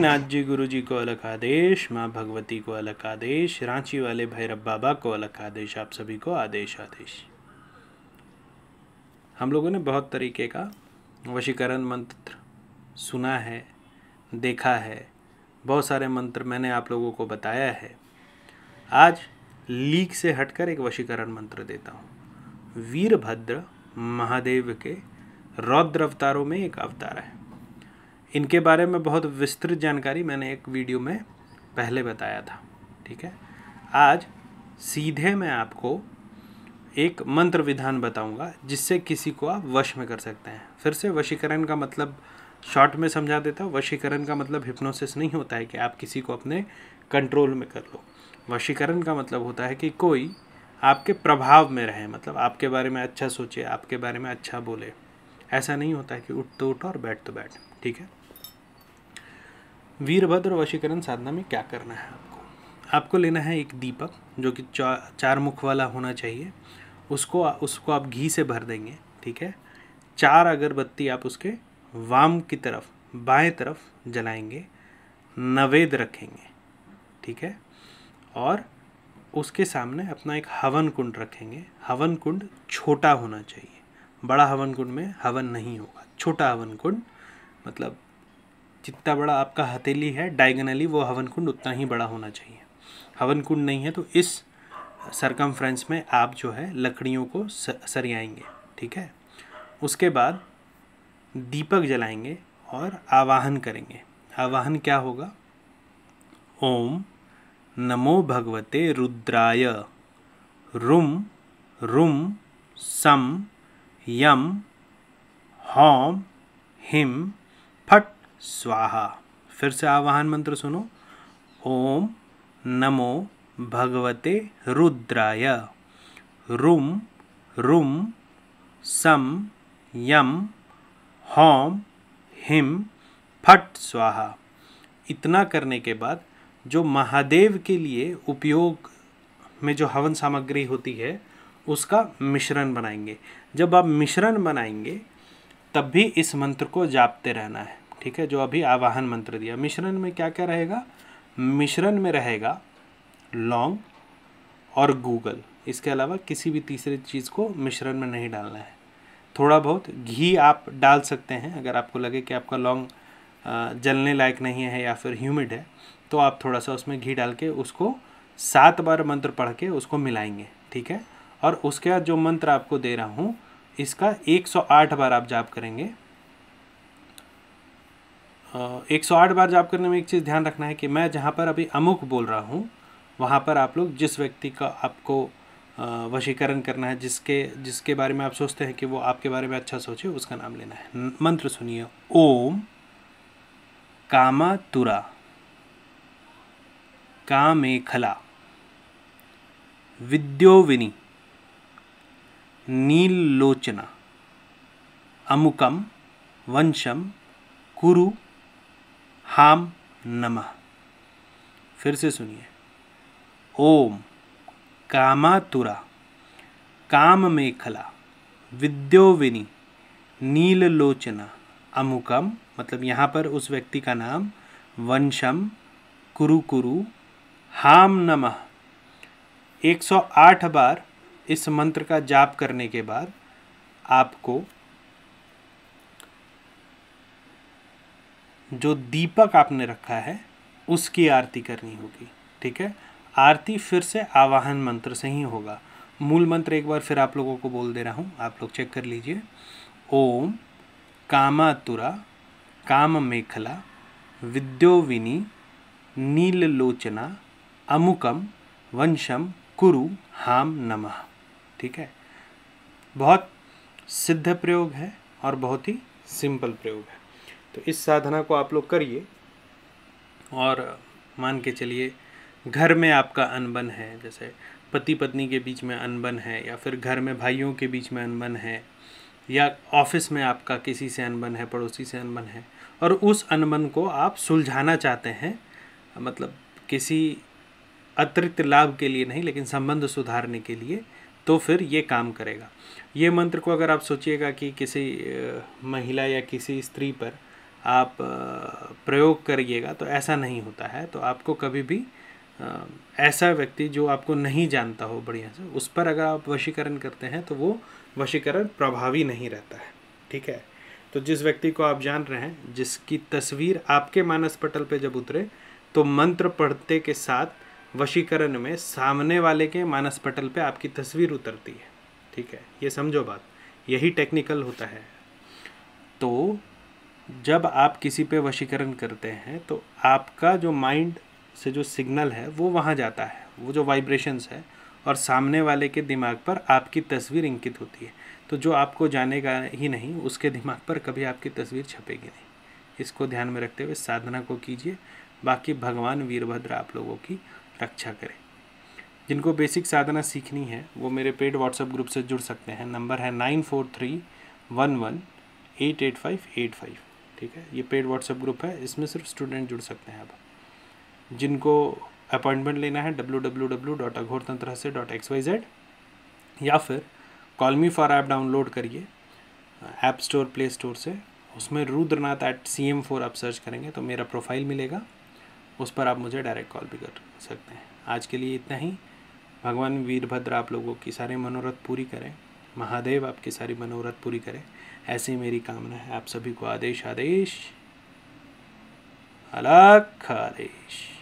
नाथ जी गुरु जी को अलग आदेश माँ भगवती को अलग आदेश रांची वाले भैरव बाबा को अलग आदेश आप सभी को आदेश आदेश हम लोगों ने बहुत तरीके का वशीकरण मंत्र सुना है देखा है बहुत सारे मंत्र मैंने आप लोगों को बताया है आज लीक से हटकर एक वशीकरण मंत्र देता हूँ वीरभद्र महादेव के रौद्र अवतारों में एक अवतार है इनके बारे में बहुत विस्तृत जानकारी मैंने एक वीडियो में पहले बताया था ठीक है आज सीधे मैं आपको एक मंत्र विधान बताऊंगा जिससे किसी को आप वश में कर सकते हैं फिर से वशीकरण का मतलब शॉर्ट में समझा देता हूँ वशीकरण का मतलब हिप्नोसिस नहीं होता है कि आप किसी को अपने कंट्रोल में कर लो वशीकरण का मतलब होता है कि कोई आपके प्रभाव में रहे मतलब आपके बारे में अच्छा सोचे आपके बारे में अच्छा बोले ऐसा नहीं होता है कि उठ तो उठ और बैठ तो बैठ ठीक है वीरभद्र वशीकरण साधना में क्या करना है आपको आपको लेना है एक दीपक जो कि चा, चार मुख वाला होना चाहिए उसको उसको आप घी से भर देंगे ठीक है चार अगरबत्ती आप उसके वाम की तरफ बाएं तरफ जलाएंगे नवेद रखेंगे ठीक है और उसके सामने अपना एक हवन कुंड रखेंगे हवन कुंड छोटा होना चाहिए बड़ा हवन कुंड में हवन नहीं होगा छोटा हवन कुंड मतलब जितना बड़ा आपका हथेली है डायगनली वो हवन कुंड उतना ही बड़ा होना चाहिए हवन कुंड नहीं है तो इस सरकमफ्रेंस में आप जो है लकड़ियों को सरियाएंगे ठीक है उसके बाद दीपक जलाएंगे और आवाहन करेंगे आवाहन क्या होगा ओम नमो भगवते रुद्राय रुम रुम सम यम हौम हिम फट स्वाहा फिर से आवाहन मंत्र सुनो ओम नमो भगवते रुद्राय रुम रुम सम यम हौम हिम फट स्वाहा इतना करने के बाद जो महादेव के लिए उपयोग में जो हवन सामग्री होती है उसका मिश्रण बनाएंगे जब आप मिश्रण बनाएंगे तब भी इस मंत्र को जापते रहना है ठीक है जो अभी आवाहन मंत्र दिया मिश्रण में क्या क्या रहेगा मिश्रण में रहेगा लौंग और गूगल इसके अलावा किसी भी तीसरी चीज़ को मिश्रण में नहीं डालना है थोड़ा बहुत घी आप डाल सकते हैं अगर आपको लगे कि आपका लौंग जलने लायक नहीं है या फिर ह्यूमिड है तो आप थोड़ा सा उसमें घी डाल के उसको सात बार मंत्र पढ़ के उसको मिलाएंगे ठीक है और उसके बाद जो मंत्र आपको दे रहा हूँ इसका 108 बार आप जाप करेंगे एक सौ आठ बार जाप करने में एक चीज़ ध्यान रखना है कि मैं जहाँ पर अभी अमुक बोल रहा हूँ वहाँ पर आप लोग जिस व्यक्ति का आपको वशीकरण करना है जिसके जिसके बारे में आप सोचते हैं कि वो आपके बारे में अच्छा सोचे उसका नाम लेना है मंत्र सुनिए ओम कामा तुरा विद्योविनी नीलोचना अमुकम वंशम कुरु हाम नमः फिर से सुनिए ओम कामातुरा काम मेखला विद्योविनी नीललोचना अमुकम मतलब यहाँ पर उस व्यक्ति का नाम वंशम कुरुकुरु हाम नमः 108 बार इस मंत्र का जाप करने के बाद आपको जो दीपक आपने रखा है उसकी आरती करनी होगी ठीक है आरती फिर से आवाहन मंत्र से ही होगा मूल मंत्र एक बार फिर आप लोगों को बोल दे रहा हूँ आप लोग चेक कर लीजिए ओम कामातुरा काम मेखला विद्योविनी नील लोचना अमुकम वंशम कुरु हाम नमः ठीक है बहुत सिद्ध प्रयोग है और बहुत ही सिंपल प्रयोग है तो इस साधना को आप लोग करिए और मान के चलिए घर में आपका अनबन है जैसे पति पत्नी के बीच में अनबन है या फिर घर में भाइयों के बीच में अनबन है या ऑफिस में आपका किसी से अनबन है पड़ोसी से अनबन है और उस अनबन को आप सुलझाना चाहते हैं मतलब किसी अतिरिक्त लाभ के लिए नहीं लेकिन संबंध सुधारने के लिए तो फिर ये काम करेगा ये मंत्र को अगर आप सोचिएगा कि किसी महिला या किसी स्त्री पर आप प्रयोग करिएगा तो ऐसा नहीं होता है तो आपको कभी भी ऐसा व्यक्ति जो आपको नहीं जानता हो बढ़िया से उस पर अगर आप वशीकरण करते हैं तो वो वशीकरण प्रभावी नहीं रहता है ठीक है तो जिस व्यक्ति को आप जान रहे हैं जिसकी तस्वीर आपके मानस पटल पर जब उतरे तो मंत्र पढ़ते के साथ वशीकरण में सामने वाले के मानस पटल पर आपकी तस्वीर उतरती है ठीक है ये समझो बात यही टेक्निकल होता है तो जब आप किसी पे वशीकरण करते हैं तो आपका जो माइंड से जो सिग्नल है वो वहाँ जाता है वो जो वाइब्रेशंस है और सामने वाले के दिमाग पर आपकी तस्वीर इंकित होती है तो जो आपको जानेगा ही नहीं उसके दिमाग पर कभी आपकी तस्वीर छपेगी नहीं इसको ध्यान में रखते हुए साधना को कीजिए बाकी भगवान वीरभद्र आप लोगों की रक्षा करें जिनको बेसिक साधना सीखनी है वो मेरे पेड व्हाट्सएप ग्रुप से जुड़ सकते हैं नंबर है nine four three one one eight eight five eight five ठीक है ये पेड व्हाट्सएप ग्रुप है इसमें सिर्फ स्टूडेंट जुड़ सकते हैं आप जिनको अपॉइंटमेंट लेना है W W W dot Aghor Tantra से डॉट एक्स वाई जेड या फिर कॉलमी फॉर ऐप डाउनलोड करिए ऐप स्टोर प्ले स्टोर से उसमें Rudranath at C M four आप सर्च करेंगे तो मेरा प्रोफाइल मिलेगा उस पर आप मुझे डायरेक्ट कॉल भी कर सकते हैं आज के लिए इतना ही भगवान वीरभद्र आप लोगों की सारे मनोरथ पूरी करें महादेव आपकी सारी मनोरथ पूरी करें ऐसी मेरी कामना है आप सभी को आदेश आदेश अलख आदेश